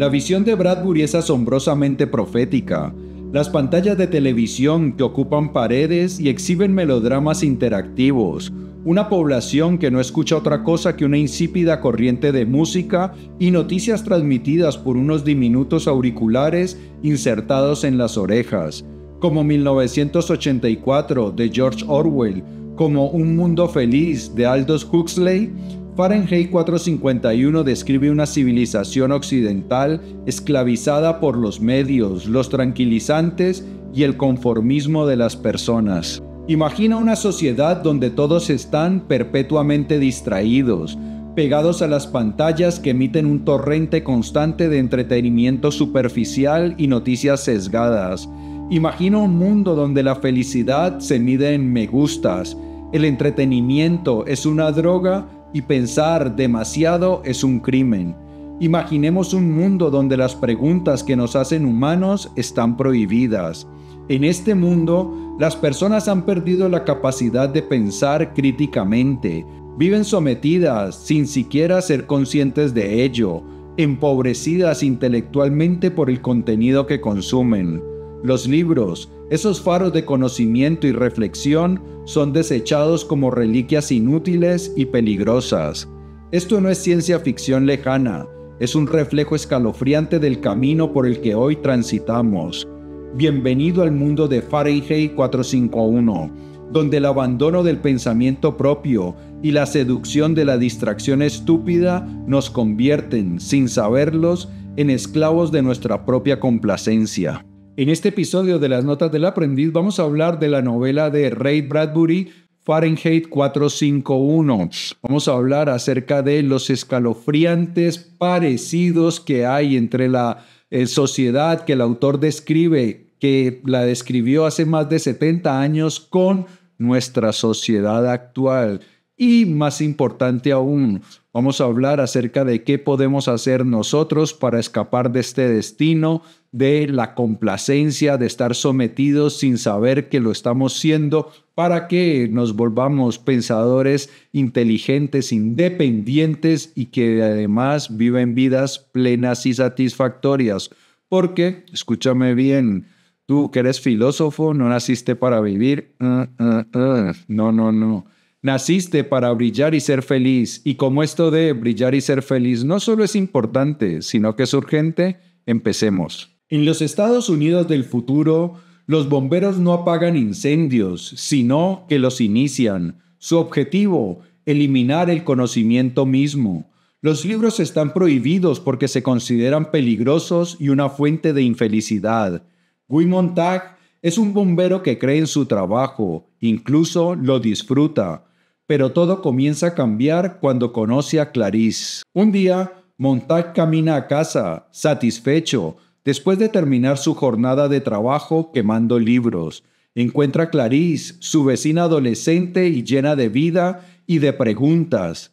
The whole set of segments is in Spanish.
La visión de Bradbury es asombrosamente profética. Las pantallas de televisión que ocupan paredes y exhiben melodramas interactivos, una población que no escucha otra cosa que una insípida corriente de música y noticias transmitidas por unos diminutos auriculares insertados en las orejas, como 1984 de George Orwell, como Un Mundo Feliz de Aldous Huxley, Fahrenheit 451 describe una civilización occidental esclavizada por los medios, los tranquilizantes y el conformismo de las personas. Imagina una sociedad donde todos están perpetuamente distraídos, pegados a las pantallas que emiten un torrente constante de entretenimiento superficial y noticias sesgadas. Imagina un mundo donde la felicidad se mide en me gustas, el entretenimiento es una droga y pensar demasiado es un crimen. Imaginemos un mundo donde las preguntas que nos hacen humanos están prohibidas. En este mundo, las personas han perdido la capacidad de pensar críticamente, viven sometidas sin siquiera ser conscientes de ello, empobrecidas intelectualmente por el contenido que consumen. Los libros, esos faros de conocimiento y reflexión, son desechados como reliquias inútiles y peligrosas. Esto no es ciencia ficción lejana, es un reflejo escalofriante del camino por el que hoy transitamos. Bienvenido al mundo de Fahrenheit 451, donde el abandono del pensamiento propio y la seducción de la distracción estúpida nos convierten, sin saberlos, en esclavos de nuestra propia complacencia. En este episodio de las Notas del Aprendiz vamos a hablar de la novela de Ray Bradbury, Fahrenheit 451. Vamos a hablar acerca de los escalofriantes parecidos que hay entre la eh, sociedad que el autor describe, que la describió hace más de 70 años con nuestra sociedad actual. Y más importante aún, Vamos a hablar acerca de qué podemos hacer nosotros para escapar de este destino, de la complacencia, de estar sometidos sin saber que lo estamos siendo, para que nos volvamos pensadores inteligentes, independientes y que además viven vidas plenas y satisfactorias. Porque, escúchame bien, tú que eres filósofo, no naciste para vivir. Mm, mm, mm. No, no, no Naciste para brillar y ser feliz. Y como esto de brillar y ser feliz no solo es importante, sino que es urgente, empecemos. En los Estados Unidos del futuro, los bomberos no apagan incendios, sino que los inician. Su objetivo, eliminar el conocimiento mismo. Los libros están prohibidos porque se consideran peligrosos y una fuente de infelicidad. Guy Montag es un bombero que cree en su trabajo, incluso lo disfruta pero todo comienza a cambiar cuando conoce a Clarice. Un día, Montag camina a casa, satisfecho, después de terminar su jornada de trabajo quemando libros. Encuentra a Clarice, su vecina adolescente y llena de vida y de preguntas.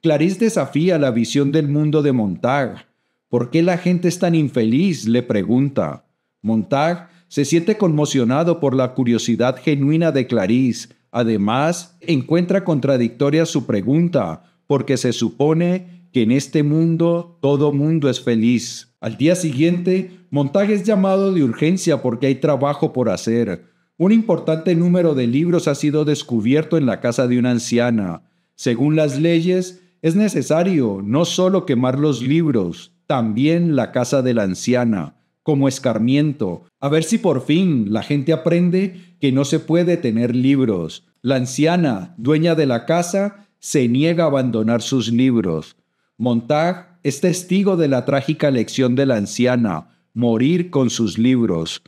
Clarice desafía la visión del mundo de Montag. ¿Por qué la gente es tan infeliz? le pregunta. Montag se siente conmocionado por la curiosidad genuina de Clarice Además, encuentra contradictoria su pregunta, porque se supone que en este mundo todo mundo es feliz. Al día siguiente, montaje es llamado de urgencia porque hay trabajo por hacer. Un importante número de libros ha sido descubierto en la casa de una anciana. Según las leyes, es necesario no solo quemar los libros, también la casa de la anciana como escarmiento. A ver si por fin la gente aprende que no se puede tener libros. La anciana, dueña de la casa, se niega a abandonar sus libros. Montag es testigo de la trágica lección de la anciana, morir con sus libros.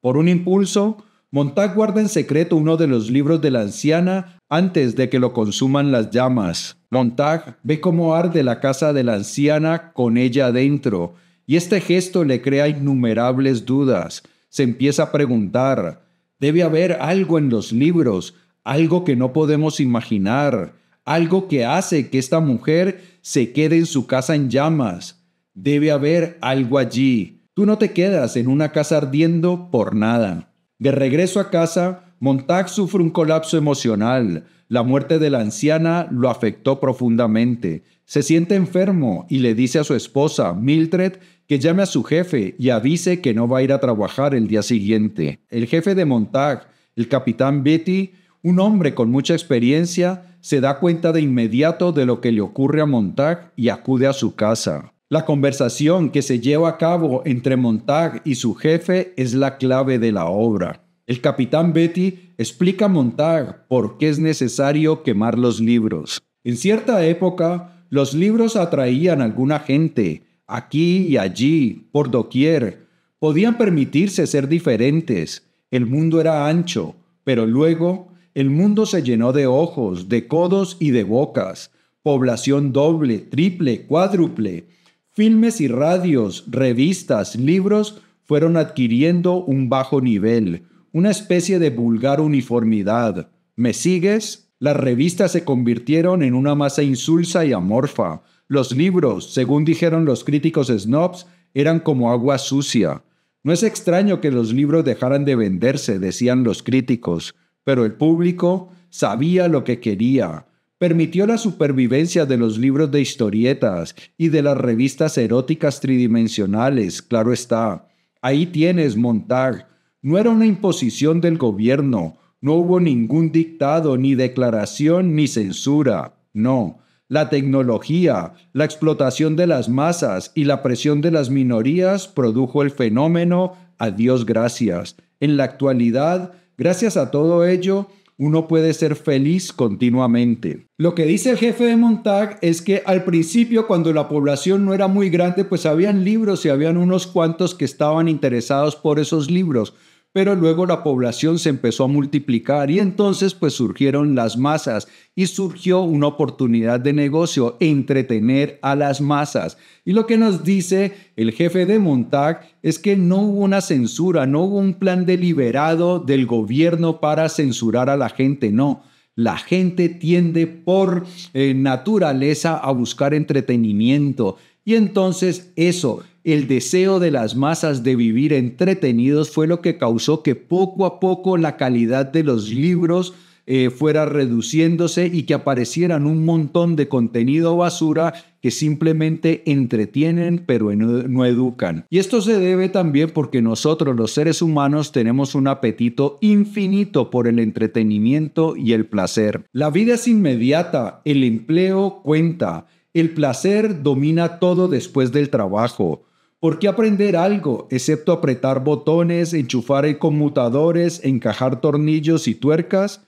Por un impulso, Montag guarda en secreto uno de los libros de la anciana antes de que lo consuman las llamas. Montag ve cómo arde la casa de la anciana con ella adentro y este gesto le crea innumerables dudas. Se empieza a preguntar, debe haber algo en los libros, algo que no podemos imaginar, algo que hace que esta mujer se quede en su casa en llamas. Debe haber algo allí. Tú no te quedas en una casa ardiendo por nada. De regreso a casa, Montag sufre un colapso emocional. La muerte de la anciana lo afectó profundamente. Se siente enfermo y le dice a su esposa, Mildred, que llame a su jefe y avise que no va a ir a trabajar el día siguiente. El jefe de Montag, el capitán Betty, un hombre con mucha experiencia, se da cuenta de inmediato de lo que le ocurre a Montag y acude a su casa. La conversación que se lleva a cabo entre Montag y su jefe es la clave de la obra. El capitán Betty explica a Montag por qué es necesario quemar los libros. En cierta época, los libros atraían a alguna gente, aquí y allí, por doquier. Podían permitirse ser diferentes. El mundo era ancho, pero luego el mundo se llenó de ojos, de codos y de bocas. Población doble, triple, cuádruple. Filmes y radios, revistas, libros fueron adquiriendo un bajo nivel, una especie de vulgar uniformidad. ¿Me sigues? Las revistas se convirtieron en una masa insulsa y amorfa, los libros, según dijeron los críticos snobs, eran como agua sucia. No es extraño que los libros dejaran de venderse, decían los críticos, pero el público sabía lo que quería. Permitió la supervivencia de los libros de historietas y de las revistas eróticas tridimensionales, claro está. Ahí tienes, Montag. No era una imposición del gobierno, no hubo ningún dictado, ni declaración, ni censura. No, la tecnología, la explotación de las masas y la presión de las minorías produjo el fenómeno, a Dios gracias. En la actualidad, gracias a todo ello, uno puede ser feliz continuamente. Lo que dice el jefe de Montag es que al principio cuando la población no era muy grande, pues habían libros y habían unos cuantos que estaban interesados por esos libros, pero luego la población se empezó a multiplicar y entonces pues surgieron las masas y surgió una oportunidad de negocio, entretener a las masas. Y lo que nos dice el jefe de Montag es que no hubo una censura, no hubo un plan deliberado del gobierno para censurar a la gente, no. La gente tiende por eh, naturaleza a buscar entretenimiento, y entonces eso, el deseo de las masas de vivir entretenidos fue lo que causó que poco a poco la calidad de los libros eh, fuera reduciéndose y que aparecieran un montón de contenido basura que simplemente entretienen pero no, no educan. Y esto se debe también porque nosotros los seres humanos tenemos un apetito infinito por el entretenimiento y el placer. La vida es inmediata, el empleo cuenta. El placer domina todo después del trabajo. ¿Por qué aprender algo, excepto apretar botones, enchufar conmutadores, encajar tornillos y tuercas?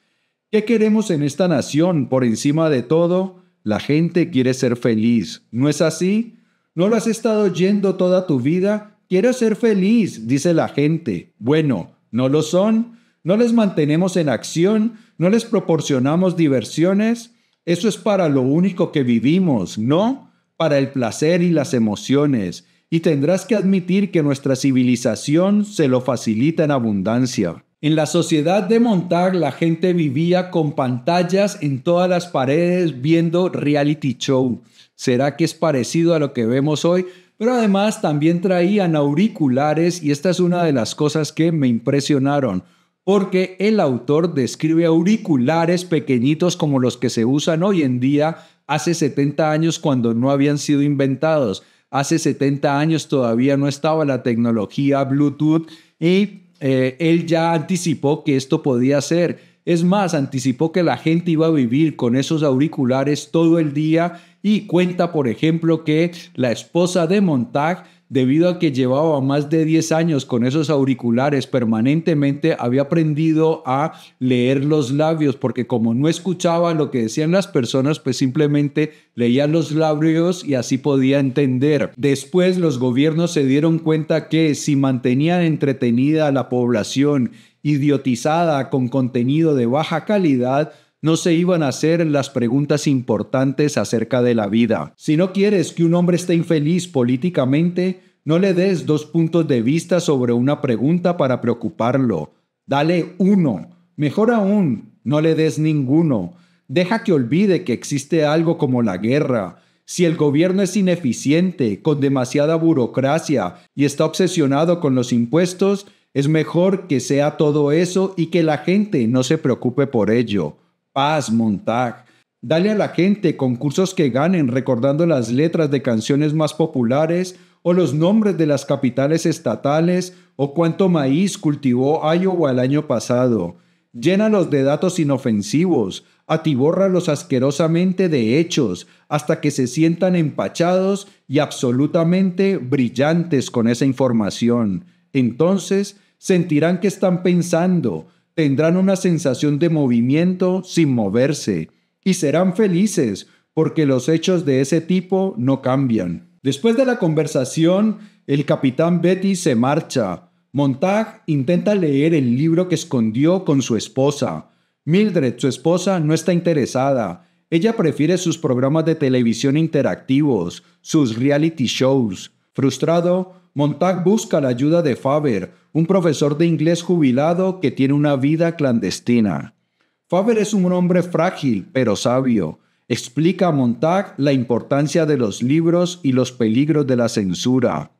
¿Qué queremos en esta nación? Por encima de todo, la gente quiere ser feliz. ¿No es así? ¿No lo has estado oyendo toda tu vida? Quiero ser feliz, dice la gente. Bueno, ¿no lo son? ¿No les mantenemos en acción? ¿No les proporcionamos diversiones? Eso es para lo único que vivimos, no para el placer y las emociones. Y tendrás que admitir que nuestra civilización se lo facilita en abundancia. En la sociedad de Montag la gente vivía con pantallas en todas las paredes viendo reality show. ¿Será que es parecido a lo que vemos hoy? Pero además también traían auriculares y esta es una de las cosas que me impresionaron porque el autor describe auriculares pequeñitos como los que se usan hoy en día hace 70 años cuando no habían sido inventados. Hace 70 años todavía no estaba la tecnología Bluetooth y eh, él ya anticipó que esto podía ser. Es más, anticipó que la gente iba a vivir con esos auriculares todo el día y cuenta, por ejemplo, que la esposa de Montag debido a que llevaba más de 10 años con esos auriculares permanentemente, había aprendido a leer los labios, porque como no escuchaba lo que decían las personas, pues simplemente leía los labios y así podía entender. Después los gobiernos se dieron cuenta que si mantenían entretenida a la población idiotizada con contenido de baja calidad, no se iban a hacer las preguntas importantes acerca de la vida. Si no quieres que un hombre esté infeliz políticamente, no le des dos puntos de vista sobre una pregunta para preocuparlo. Dale uno. Mejor aún, no le des ninguno. Deja que olvide que existe algo como la guerra. Si el gobierno es ineficiente, con demasiada burocracia y está obsesionado con los impuestos, es mejor que sea todo eso y que la gente no se preocupe por ello. Paz, Montag. Dale a la gente concursos que ganen recordando las letras de canciones más populares o los nombres de las capitales estatales o cuánto maíz cultivó Iowa el año pasado. Llénalos de datos inofensivos, atibórralos asquerosamente de hechos hasta que se sientan empachados y absolutamente brillantes con esa información. Entonces sentirán que están pensando, tendrán una sensación de movimiento sin moverse y serán felices porque los hechos de ese tipo no cambian. Después de la conversación, el capitán Betty se marcha. Montag intenta leer el libro que escondió con su esposa. Mildred, su esposa, no está interesada. Ella prefiere sus programas de televisión interactivos, sus reality shows. Frustrado, Montag busca la ayuda de Faber, un profesor de inglés jubilado que tiene una vida clandestina. Faber es un hombre frágil, pero sabio. Explica a Montag la importancia de los libros y los peligros de la censura.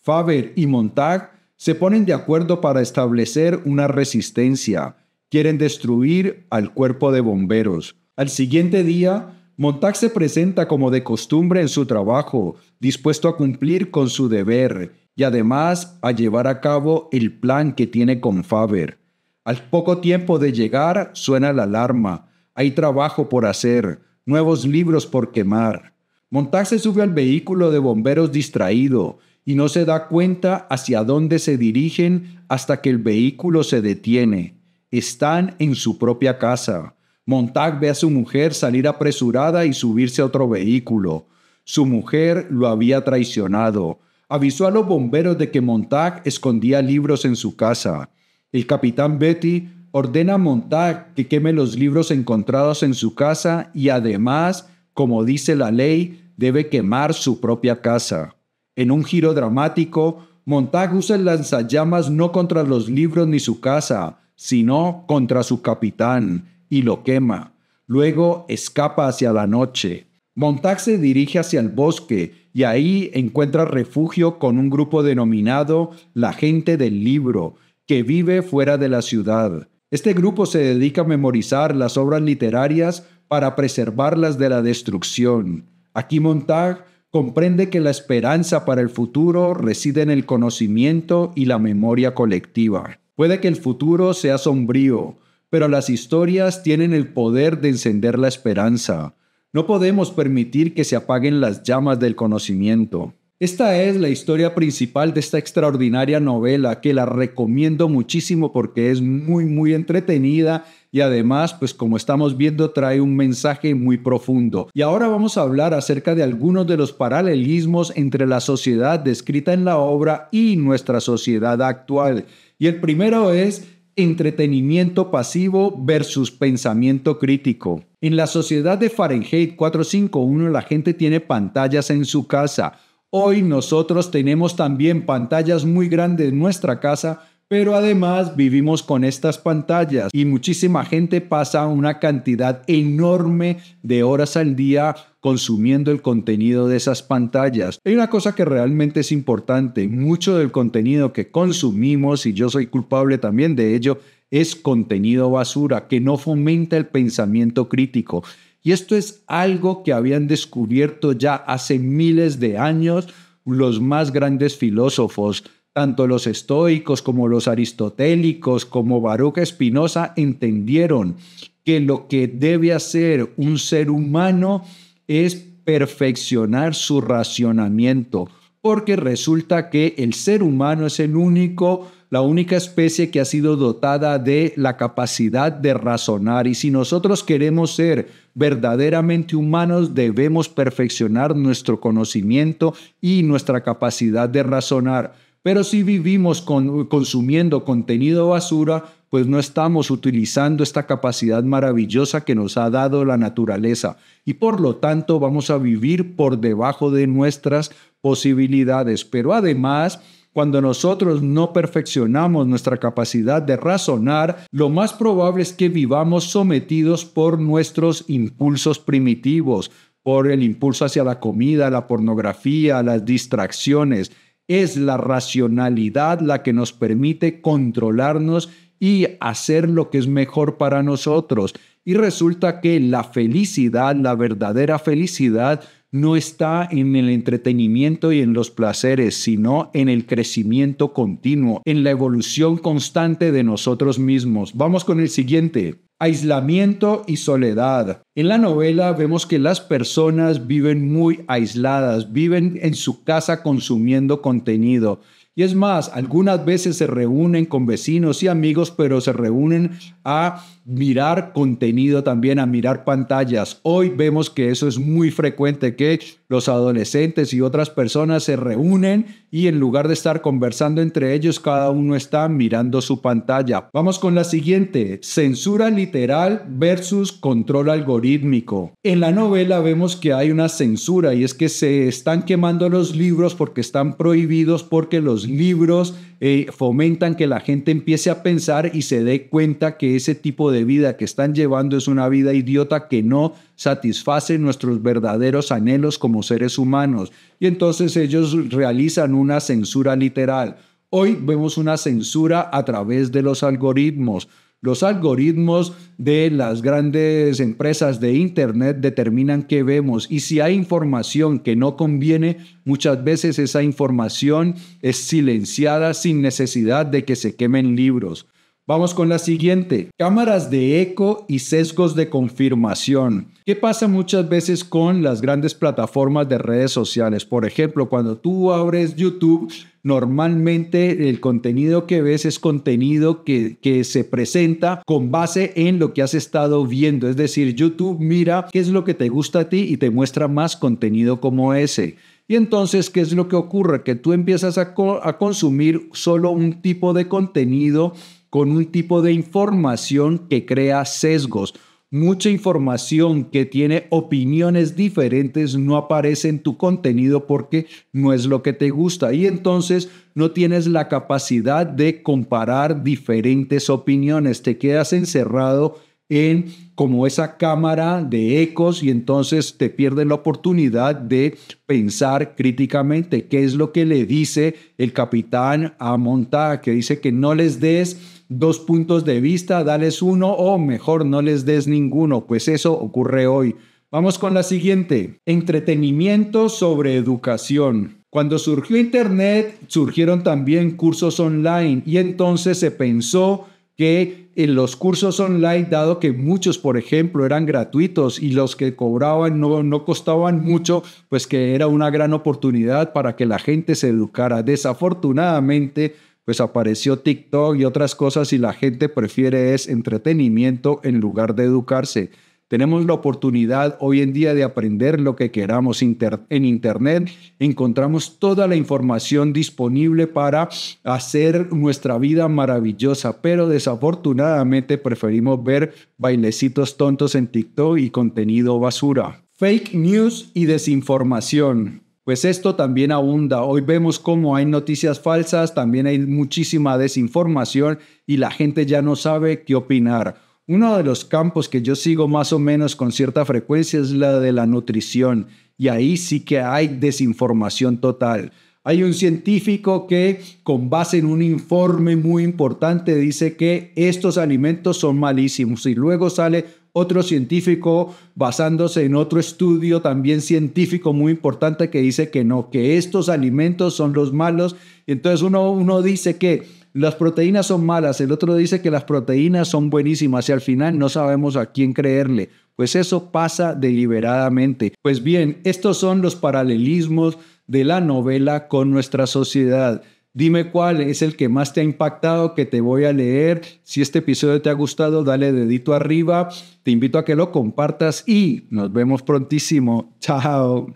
Faber y Montag se ponen de acuerdo para establecer una resistencia. Quieren destruir al cuerpo de bomberos. Al siguiente día, Montag se presenta como de costumbre en su trabajo, dispuesto a cumplir con su deber y además a llevar a cabo el plan que tiene con Faber. Al poco tiempo de llegar suena la alarma, hay trabajo por hacer, nuevos libros por quemar. Montag se sube al vehículo de bomberos distraído y no se da cuenta hacia dónde se dirigen hasta que el vehículo se detiene. Están en su propia casa. Montag ve a su mujer salir apresurada y subirse a otro vehículo. Su mujer lo había traicionado. Avisó a los bomberos de que Montag escondía libros en su casa. El capitán Betty ordena a Montag que queme los libros encontrados en su casa y además, como dice la ley, debe quemar su propia casa. En un giro dramático, Montag usa el lanzallamas no contra los libros ni su casa, sino contra su capitán, y lo quema. Luego escapa hacia la noche. Montag se dirige hacia el bosque y ahí encuentra refugio con un grupo denominado la gente del libro, que vive fuera de la ciudad. Este grupo se dedica a memorizar las obras literarias para preservarlas de la destrucción. Aquí Montag comprende que la esperanza para el futuro reside en el conocimiento y la memoria colectiva. Puede que el futuro sea sombrío, pero las historias tienen el poder de encender la esperanza. No podemos permitir que se apaguen las llamas del conocimiento. Esta es la historia principal de esta extraordinaria novela que la recomiendo muchísimo porque es muy muy entretenida y además pues como estamos viendo trae un mensaje muy profundo. Y ahora vamos a hablar acerca de algunos de los paralelismos entre la sociedad descrita en la obra y nuestra sociedad actual. Y el primero es entretenimiento pasivo versus pensamiento crítico. En la sociedad de Fahrenheit 451 la gente tiene pantallas en su casa. Hoy nosotros tenemos también pantallas muy grandes en nuestra casa pero además vivimos con estas pantallas y muchísima gente pasa una cantidad enorme de horas al día consumiendo el contenido de esas pantallas. Hay una cosa que realmente es importante, mucho del contenido que consumimos, y yo soy culpable también de ello, es contenido basura que no fomenta el pensamiento crítico. Y esto es algo que habían descubierto ya hace miles de años los más grandes filósofos tanto los estoicos como los aristotélicos como Baruch Espinosa entendieron que lo que debe hacer un ser humano es perfeccionar su racionamiento, porque resulta que el ser humano es el único la única especie que ha sido dotada de la capacidad de razonar. Y si nosotros queremos ser verdaderamente humanos, debemos perfeccionar nuestro conocimiento y nuestra capacidad de razonar. Pero si vivimos consumiendo contenido basura, pues no estamos utilizando esta capacidad maravillosa que nos ha dado la naturaleza y por lo tanto vamos a vivir por debajo de nuestras posibilidades. Pero además, cuando nosotros no perfeccionamos nuestra capacidad de razonar, lo más probable es que vivamos sometidos por nuestros impulsos primitivos, por el impulso hacia la comida, la pornografía, las distracciones, es la racionalidad la que nos permite controlarnos y hacer lo que es mejor para nosotros. Y resulta que la felicidad, la verdadera felicidad, no está en el entretenimiento y en los placeres, sino en el crecimiento continuo, en la evolución constante de nosotros mismos. Vamos con el siguiente. Aislamiento y soledad. En la novela vemos que las personas viven muy aisladas, viven en su casa consumiendo contenido. Y es más, algunas veces se reúnen con vecinos y amigos, pero se reúnen a mirar contenido también, a mirar pantallas. Hoy vemos que eso es muy frecuente, que los adolescentes y otras personas se reúnen y en lugar de estar conversando entre ellos, cada uno está mirando su pantalla. Vamos con la siguiente, censura literal versus control algorítmico. En la novela vemos que hay una censura y es que se están quemando los libros porque están prohibidos, porque los libros eh, fomentan que la gente empiece a pensar y se dé cuenta que ese tipo de vida que están llevando es una vida idiota que no satisface nuestros verdaderos anhelos como seres humanos. Y entonces ellos realizan una censura literal. Hoy vemos una censura a través de los algoritmos. Los algoritmos de las grandes empresas de Internet determinan qué vemos y si hay información que no conviene, muchas veces esa información es silenciada sin necesidad de que se quemen libros. Vamos con la siguiente. Cámaras de eco y sesgos de confirmación. ¿Qué pasa muchas veces con las grandes plataformas de redes sociales? Por ejemplo, cuando tú abres YouTube, normalmente el contenido que ves es contenido que, se presenta con base en lo que has estado viendo. Es decir, YouTube mira qué es lo que te gusta a ti y te muestra más contenido como ese. Y entonces, ¿qué es lo que ocurre? Que tú empiezas a, a consumir solo un tipo de contenido con un tipo de información que crea sesgos. Mucha información que tiene opiniones diferentes no aparece en tu contenido porque no es lo que te gusta y entonces no tienes la capacidad de comparar diferentes opiniones. Te quedas encerrado en como esa cámara de ecos y entonces te pierdes la oportunidad de pensar críticamente qué es lo que le dice el capitán a Monta, que dice que no les des dos puntos de vista, dales uno o mejor no les des ninguno, pues eso ocurre hoy. Vamos con la siguiente, entretenimiento sobre educación. Cuando surgió Internet, surgieron también cursos online y entonces se pensó que en eh, los cursos online, dado que muchos, por ejemplo, eran gratuitos y los que cobraban no, no costaban mucho, pues que era una gran oportunidad para que la gente se educara. Desafortunadamente, pues apareció TikTok y otras cosas y la gente prefiere es entretenimiento en lugar de educarse. Tenemos la oportunidad hoy en día de aprender lo que queramos en Internet. Encontramos toda la información disponible para hacer nuestra vida maravillosa, pero desafortunadamente preferimos ver bailecitos tontos en TikTok y contenido basura. Fake news y desinformación. Pues esto también abunda. Hoy vemos cómo hay noticias falsas, también hay muchísima desinformación y la gente ya no sabe qué opinar. Uno de los campos que yo sigo más o menos con cierta frecuencia es la de la nutrición y ahí sí que hay desinformación total. Hay un científico que con base en un informe muy importante dice que estos alimentos son malísimos y luego sale otro científico basándose en otro estudio también científico muy importante que dice que no, que estos alimentos son los malos. Entonces uno, uno dice que las proteínas son malas, el otro dice que las proteínas son buenísimas y al final no sabemos a quién creerle. Pues eso pasa deliberadamente. Pues bien, estos son los paralelismos de la novela con nuestra sociedad. Dime cuál es el que más te ha impactado, que te voy a leer. Si este episodio te ha gustado, dale dedito arriba. Te invito a que lo compartas y nos vemos prontísimo. Chao.